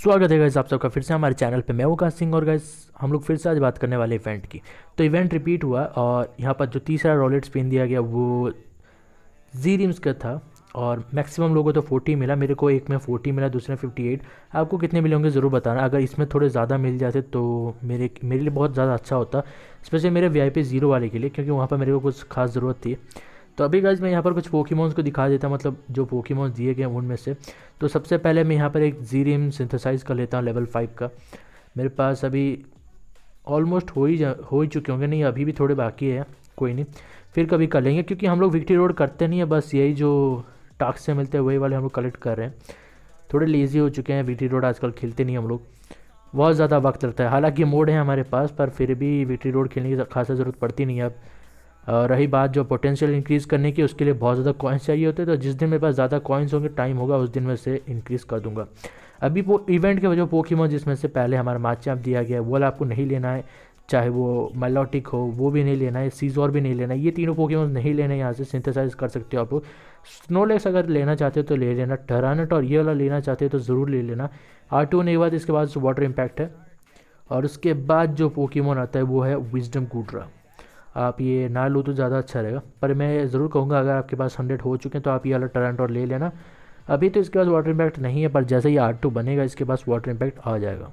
स्वागत है गाइस आप सबका फिर से हमारे चैनल पे मैं ओका सिंह और गाइस हम लोग फिर से आज बात करने वाले इवेंट की तो इवेंट रिपीट हुआ और यहाँ पर जो तीसरा रॉलेट स्पिन दिया गया वो जी रिम्स का था और मैक्सिमम लोगों तो 40 मिला मेरे को एक में 40 मिला दूसरे में एट आपको कितने मिले होंगे ज़रूर बताना अगर इसमें थोड़े ज़्यादा मिल जाते तो मेरे मेरे लिए बहुत ज़्यादा अच्छा होता स्पेशली मेरे वी आई ज़ीरो वाले के लिए क्योंकि वहाँ पर मेरे को कुछ खास ज़रूरत थी तो अभी गाइज मैं यहाँ पर कुछ पोकीमोन्स को दिखा देता मतलब जो पोकीमोन्स दिए गए उनमें से तो सबसे पहले मैं यहाँ पर एक जीरिम सिंथेसाइज कर लेता हूँ लेवल फाइव का मेरे पास अभी ऑलमोस्ट हो ही जा हो ही चुके होंगे नहीं अभी भी थोड़े बाकी है कोई नहीं फिर कभी कर लेंगे क्योंकि हम लोग विक्ट्री रोड करते नहीं है बस यही जो टास्क से मिलते हैं वही वाले हम लोग कलेक्ट कर रहे हैं थोड़े लेजी हो चुके हैं विक्ट्री रोड आजकल खेलते नहीं हम लोग बहुत ज़्यादा वक्त लगता है हालांकि मोड है हमारे पास पर फिर भी विक्ट्री रोड खेलने की खासा ज़रूरत पड़ती नहीं है अब रही बात जो पोटेंशियल इंक्रीज़ करने की उसके लिए बहुत ज़्यादा कॉइन्स चाहिए होते हैं तो जिस दिन मेरे पास ज़्यादा कॉइन्स होंगे टाइम होगा उस दिन मैं से इंक्रीज़ कर दूंगा अभी वो इवेंट के वजह पोकीमोन जिसमें से पहले हमारा माच दिया गया है वो आपको नहीं लेना है चाहे वो मेलोटिक हो वो भी नहीं लेना है सीजोर भी नहीं लेना है ये तीनों पोकेमोन नहीं लेने यहाँ से सिंथेसाइज कर सकते हो आप स्नोलेक्स अगर लेना चाहते हो तो ले लेना टरानट और ये वाला लेना चाहते हो तो ज़रूर ले लेना आर टू होने के बाद इसके बाद वाटर इम्पैक्ट है और उसके बाद जो पोकीमोन आता है वो है विजडम कूटरा आप ये ना लो तो ज़्यादा अच्छा रहेगा पर मैं ज़रूर कहूँगा अगर आपके पास हंड्रेड हो चुके हैं तो आप ये वाला टरेंट और ले लेना अभी तो इसके पास वाटर इम्पैक्ट नहीं है पर जैसे ही आर टू बनेगा इसके पास वाटर इम्पैक्ट आ जाएगा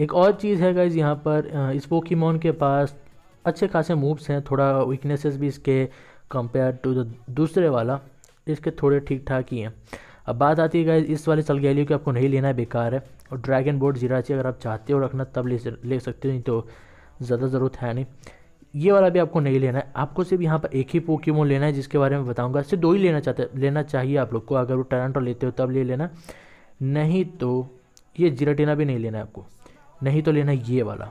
एक और चीज़ है गाइज यहाँ पर इस पोकीमोन के पास अच्छे खासे मूव्स हैं थोड़ा वीकनेसेस भी इसके कंपेयर टू द दूसरे वाला इसके थोड़े ठीक ठाक ही हैं अब बात आती है गाइज इस वाले सलगैलियो की आपको नहीं लेना है बेकार है और ड्रैगन बोर्ड जीराची अगर आप चाहते हो रखना तब ले ले सकते हो नहीं तो ज़्यादा ज़रूरत है नहीं ये वाला भी आपको नहीं लेना है आपको सिर्फ यहाँ पर एक ही पोकीमो लेना है जिसके बारे में बताऊँगा सिर्फ दो ही लेना चाहते लेना चाहिए आप लोग को अगर वो टैलेंट लेते हो तब ले लेना नहीं तो ये जिराटीना भी नहीं लेना है आपको नहीं तो लेना ये वाला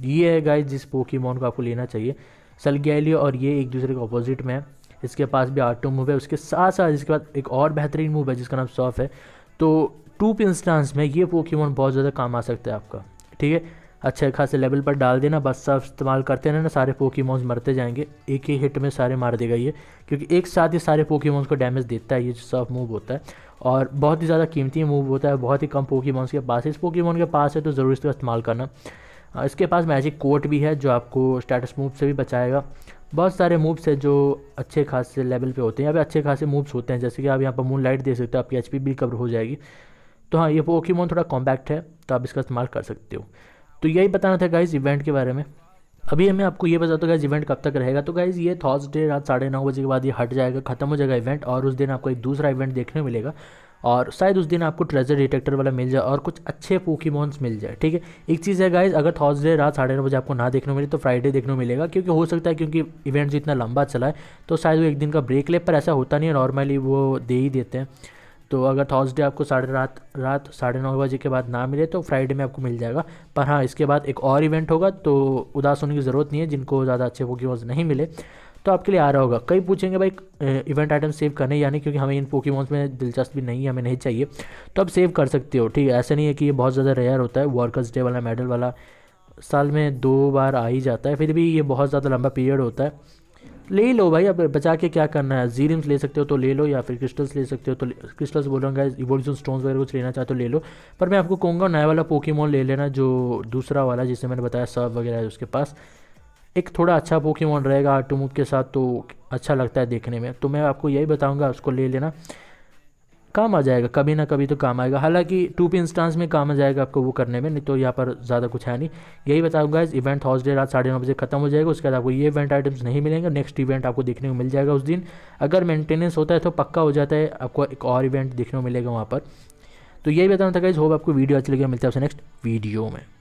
ये है गाइज जिस पोकीमोन को आपको लेना चाहिए सलगैलियो और ये एक दूसरे के अपोजिट में है इसके पास भी आटो मूव है उसके साथ साथ इसके बाद एक और बेहतरीन मूव है जिसका नाम सॉफ है तो टू पिंस्टांस में ये पोकीमोन बहुत ज़्यादा काम आ सकता है आपका ठीक है अच्छे खासे लेवल पर डाल देना बस सब इस्तेमाल करते रहना सारे पोकीमोन्स मरते जाएंगे एक ही हिट में सारे मार देगा ये क्योंकि एक साथ ही सारे पोकीमोन्स को डैमेज देता है ये सब मूव होता है और बहुत ही ज़्यादा कीमती मूव होता है बहुत ही कम पोकीमोन्स के पास इस पोकीमोन के पास है तो ज़रूर इसका इस्तेमाल करना इसके पास मैजिक कोट भी है जो आपको स्टेटस मूव से भी बचाएगा बहुत सारे मूव्स है जो अच्छे खासे लेवल पे होते हैं यहाँ फिर अच्छे खासे मूव्स होते हैं जैसे कि आप यहाँ पर मून लाइट दे सकते हो आपकी एच भी कवर हो जाएगी तो हाँ ये पोकीमोन थोड़ा कॉम्पैक्ट है तो आप इसका इस्तेमाल कर सकते हो तो यही बताना था गाइज इवेंट के बारे में अभी हमें आपको ये बताता गाइज इवेंट कब तक रहेगा तो गाइज ये थर्सडे रात साढ़े नौ बजे के बाद ये हट जाएगा खत्म हो जाएगा इवेंट और उस दिन आपको एक दूसरा इवेंट देखने मिलेगा और शायद उस दिन आपको ट्रेजर डिटेक्टर वाला मिल जाए और कुछ अच्छे पोकीमोन्स मिल जाए ठीक है एक चीज़ है गाइज अगर थर्सडे रात साढ़े नौ बजे आपको ना देखने मिले तो फ्राइडे देखने मिलेगा क्योंकि हो सकता है क्योंकि इवेंट जितना लंबा चला है तो शायद वो एक दिन का ब्रेक ले पर ऐसा होता नहीं है नॉर्मली वो दे ही देते हैं तो अगर थर्सडे आपको साढ़े रात रात साढ़े नौ बजे के बाद ना मिले तो फ्राइडे में आपको मिल जाएगा पर हाँ इसके बाद एक और इवेंट होगा तो उदास होने की ज़रूरत नहीं है जिनको ज़्यादा अच्छे पोकीमॉन्स नहीं मिले तो आपके लिए आ रहा होगा कई पूछेंगे भाई इवेंट आइटम सेव करने यानी क्योंकि हमें इन पोकीमॉन्स में दिलचस्पी नहीं है हमें नहीं चाहिए तो आप सेव कर सकते हो ठीक है ऐसा नहीं है कि ये बहुत ज़्यादा रेयर होता है वर्कर्स डे वाला मेडल वाला साल में दो बार आ ही जाता है फिर भी ये बहुत ज़्यादा लंबा पीरियड होता है ले लो भाई अब बचा के क्या करना है जीरिम्स ले सकते हो तो ले लो या फिर क्रिस्टल्स ले सकते हो तो क्रिस्टल्स बोल रहा हूँ इवोल्यूशन स्टोन्स वगैरह कुछ लेना चाहते हो तो ले लो पर मैं आपको कहूँगा नया वाला पोकीमोन ले लेना जो दूसरा वाला जिसे मैंने बताया सब वगैरह है उसके पास एक थोड़ा अच्छा पोकीमोन रहेगा आटोमुक के साथ तो अच्छा लगता है देखने में तो मैं आपको यही बताऊँगा उसको ले लेना काम आ जाएगा कभी ना कभी तो काम आएगा हालांकि टू पी इंस्टांस में काम आ जाएगा आपको वो करने में नहीं तो यहाँ पर ज़्यादा कुछ है नहीं यही बताऊंगा इस इवेंट थर्सडे रात साढ़े नौ बजे खत्म हो जाएगा उसके बाद आपको ये इवेंट आइटम्स नहीं मिलेंगे नेक्स्ट इवेंट आपको देखने को मिल जाएगा उस दिन अगर मेंटेनेंस होता है तो पक्का हो जाता है आपको एक और इवेंट देखने को मिलेगा वहाँ पर तो यही बताना था गाइज होप आपको वीडियो अच्छी लगी मिलता है आपसे नेक्स्ट वीडियो में